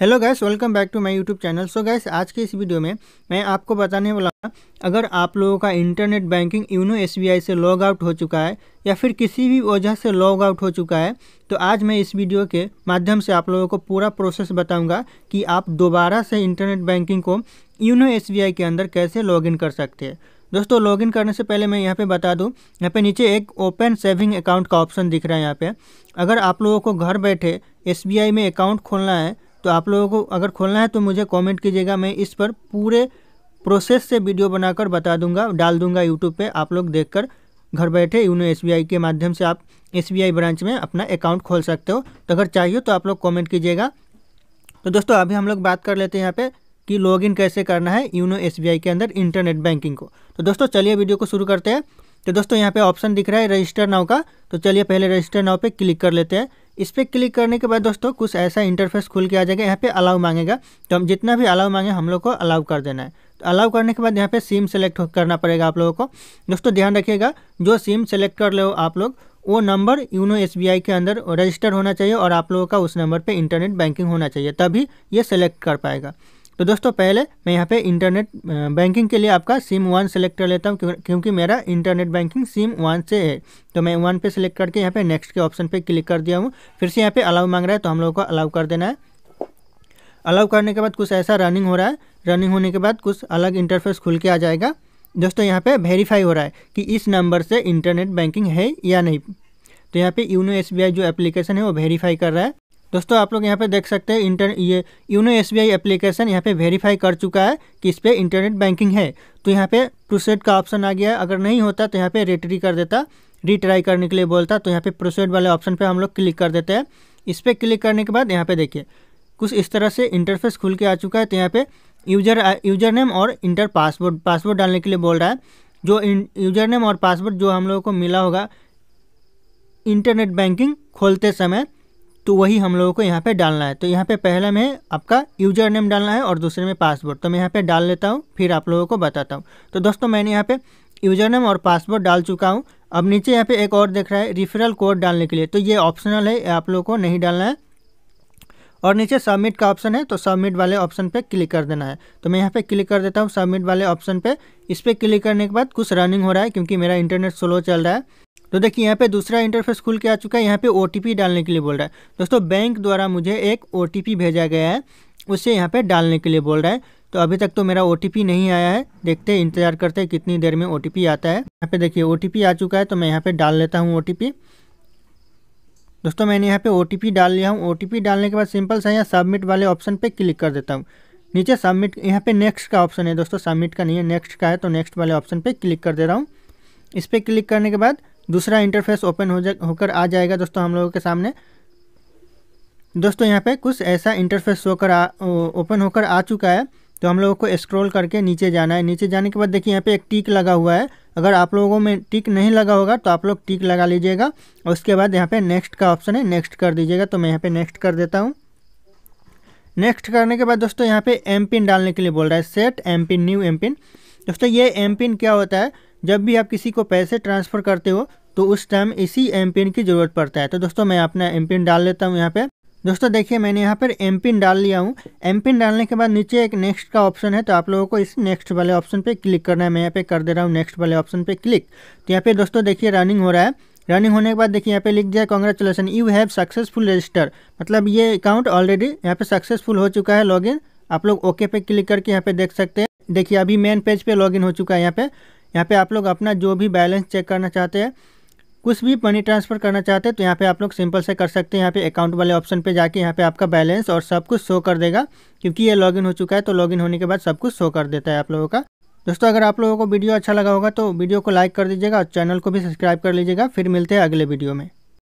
hello guys welcome back to my YouTube channel so guys आज के इस video में मैं आपको बताने वाला हूँ अगर आप लोगों का इंटरनेट बैंकिंग यूनो एसबीआई से लॉग आउट हो चुका है या फिर किसी भी वजह से लॉग आउट हो चुका है तो आज मैं इस वीडियो के माध्यम से आप लोगों को पूरा प्रोसेस बताऊंगा कि आप दोबारा से इंटरनेट बैंकिंग को यूनो एस के अंदर कैसे इन कर सकते हैं दोस्तों लॉगिन करने से पहले मैं यहाँ पे बता दूँ यहाँ पे नीचे एक ओपन सेविंग अकाउंट का ऑप्शन दिख रहा है यहाँ पे अगर आप लोगों को घर बैठे एस में अकाउंट खोलना है तो आप लोगों को अगर खोलना है तो मुझे कमेंट कीजिएगा मैं इस पर पूरे प्रोसेस से वीडियो बनाकर बता दूंगा डाल दूंगा यूट्यूब पे आप लोग देखकर घर बैठे यूनो एस के माध्यम से आप एस ब्रांच में अपना अकाउंट खोल सकते हो तो अगर चाहिए तो आप लोग कॉमेंट कीजिएगा तो दोस्तों अभी हम लोग बात कर लेते हैं यहाँ पर कि लॉगिन कैसे करना है यूनो एस के अंदर इंटरनेट बैंकिंग को तो दोस्तों चलिए वीडियो को शुरू करते हैं तो दोस्तों यहाँ पे ऑप्शन दिख रहा है रजिस्टर नाव का तो चलिए पहले रजिस्टर नाव पे क्लिक कर लेते हैं इस पर क्लिक करने के बाद दोस्तों कुछ ऐसा इंटरफेस खुल के आ जाएगा यहाँ पे अलाउ मांगेगा तो हम जितना भी अलाउ मांगे हम लोग को अलाउ कर देना है तो अलाउ करने के बाद यहाँ पे सिम सेलेक्ट करना पड़ेगा आप लोगों को दोस्तों ध्यान रखिएगा जो सिम सेलेक्ट कर ले आप लोग वो नंबर यूनो एस के अंदर रजिस्टर होना चाहिए और आप लोगों का उस नंबर पर इंटरनेट बैंकिंग होना चाहिए तभी ये सेलेक्ट कर पाएगा तो दोस्तों पहले मैं यहाँ पे इंटरनेट बैंकिंग के लिए आपका सिम वन सेलेक्ट कर लेता हूँ क्योंकि मेरा इंटरनेट बैंकिंग सिम वन से है तो मैं वन पे सेलेक्ट करके यहाँ पे नेक्स्ट के ऑप्शन पे क्लिक कर दिया हूँ फिर से यहाँ पे अलाउ मांग रहा है तो हम लोगों को अलाउ कर देना है अलाउ करने के बाद कुछ ऐसा रनिंग हो रहा है रनिंग होने के बाद कुछ अलग इंटरफेस खुल के आ जाएगा दोस्तों यहाँ पर वेरीफाई हो रहा है कि इस नंबर से इंटरनेट बैंकिंग है या नहीं तो यहाँ पर यूनो एस जो एप्लीकेशन है वो वेरीफाई कर रहा है दोस्तों आप लोग यहाँ पे देख सकते हैं इंटर ये यूनो एस एप्लीकेशन यहाँ पे वेरीफाई कर चुका है कि इस पर इंटरनेट बैंकिंग है तो यहाँ पे प्रोसेड का ऑप्शन आ गया अगर नहीं होता तो यहाँ पे रेटरी कर देता रिट्राई करने के लिए बोलता तो यहाँ पे प्रोसेड वाले ऑप्शन पे हम लोग क्लिक कर देते हैं इस पर क्लिक करने के बाद यहाँ पे देखिए कुछ इस तरह से इंटरफेस खुल के आ चुका है तो यहाँ पे यूजर यूजर नेम और इंटर पासवर्ड पासवर्ड डालने के लिए बोल रहा है जो यूजर नेम और पासवर्ड जो हम लोगों को मिला होगा इंटरनेट बैंकिंग खोलते समय तो वही हम लोगों को यहाँ पे डालना है तो यहाँ पे पहले में आपका यूजर नेम डालना है और दूसरे में पासवर्ड तो मैं यहाँ पे डाल लेता हूँ फिर आप लोगों को बताता हूँ तो दोस्तों मैंने यहाँ पे यूजर नेम और पासवर्ड डाल चुका हूँ अब नीचे यहाँ पे एक और देख रहा है रिफरल कोड डालने के लिए तो ये ऑप्शनल है आप लोगों को नहीं डालना है और नीचे सबमिट का ऑप्शन है तो सबमिट वाले ऑप्शन पर क्लिक कर देना है तो मैं यहाँ पे क्लिक कर देता हूँ सबमिट वाले ऑप्शन पर इस पर क्लिक करने के बाद कुछ रनिंग हो रहा है क्योंकि मेरा इंटरनेट स्लो चल रहा है तो देखिए यहाँ पे दूसरा इंटरफेस खुल के आ चुका है यहाँ पे ओ डालने के लिए बोल रहा है दोस्तों बैंक द्वारा मुझे एक ओ भेजा गया है उसे यहाँ पे डालने के लिए बोल रहा है तो अभी तक तो मेरा ओ नहीं आया है देखते हैं इंतज़ार करते हैं कितनी देर में ओ आता है यहाँ पे देखिए ओ आ चुका है तो मैं यहाँ पे डाल लेता हूँ ओ दोस्तों मैंने यहाँ पे ओ डाल लिया हूँ ओ डालने के बाद सिंपल सा यहाँ सबमिट वाले ऑप्शन पर क्लिक कर देता हूँ नीचे सबमिट यहाँ पे नेक्स्ट का ऑप्शन है दोस्तों सबमिट का नहीं है नेक्स्ट का है तो नेक्स्ट वाले ऑप्शन पे क्लिक कर दे रहा हूँ इस पर क्लिक करने के बाद दूसरा इंटरफेस ओपन हो जा होकर आ जाएगा दोस्तों हम लोगों के सामने दोस्तों यहाँ पे कुछ ऐसा इंटरफेस होकर ओपन होकर आ चुका है तो हम लोगों को स्क्रॉल करके नीचे जाना है नीचे जाने के बाद देखिए यहाँ पे एक टिक लगा हुआ है अगर आप लोगों में टिक नहीं लगा होगा तो आप लोग टिक लगा लीजिएगा और उसके बाद यहाँ पे नेक्स्ट का ऑप्शन है नेक्स्ट कर दीजिएगा तो मैं यहाँ पे नेक्स्ट कर देता हूँ नेक्स्ट करने के बाद दोस्तों यहाँ पे एम पिन डालने के लिए बोल रहा है set M pin new M pin दोस्तों ये एम पिन क्या होता है जब भी आप किसी को पैसे ट्रांसफ़र करते हो तो उस टाइम इसी एम पिन की ज़रूरत पड़ता है तो दोस्तों मैं अपना एम पिन डाल लेता हूँ यहाँ पर दोस्तों देखिए मैंने यहाँ पर एम पिन डाल लिया हूँ एम पिन डालने के बाद नीचे एक नेक्स्ट का ऑप्शन है तो आप लोगों को इस नेक्स्ट वाले ऑप्शन पे क्लिक करना है मैं यहाँ पे कर दे रहा हूँ नेक्स्ट वाले ऑप्शन पे क्लिक तो यहाँ पे दोस्तों देखिए रनिंग हो रहा है रनिंग होने के बाद देखिए यहाँ पे लिख दिया congratulation you have successful register मतलब ये अकाउंट ऑलरेडी यहाँ पे सक्सेसफुल हो चुका है लॉग आप लोग ओके पे क्लिक करके यहाँ पे देख सकते हैं देखिए अभी मेन पेज पे लॉगिन हो चुका है यहाँ पे यहाँ पे आप लोग अपना जो भी बैलेंस चेक करना चाहते हैं कुछ भी मनी ट्रांसफ़र करना चाहते हैं तो यहाँ पे आप लोग सिंपल से कर सकते हैं यहाँ पे अकाउंट वाले ऑप्शन पे जाके यहाँ पे आपका बैलेंस और सब कुछ शो कर देगा क्योंकि ये लॉगिन हो चुका है तो लॉगिन होने के बाद सब कुछ शो कर देता है आप लोगों का दोस्तों अगर आप लोगों को वीडियो अच्छा लगा होगा तो वीडियो को लाइक कर दीजिएगा और चैनल को भी सब्सक्राइब कर लीजिएगा फिर मिलते हैं अगले वीडियो में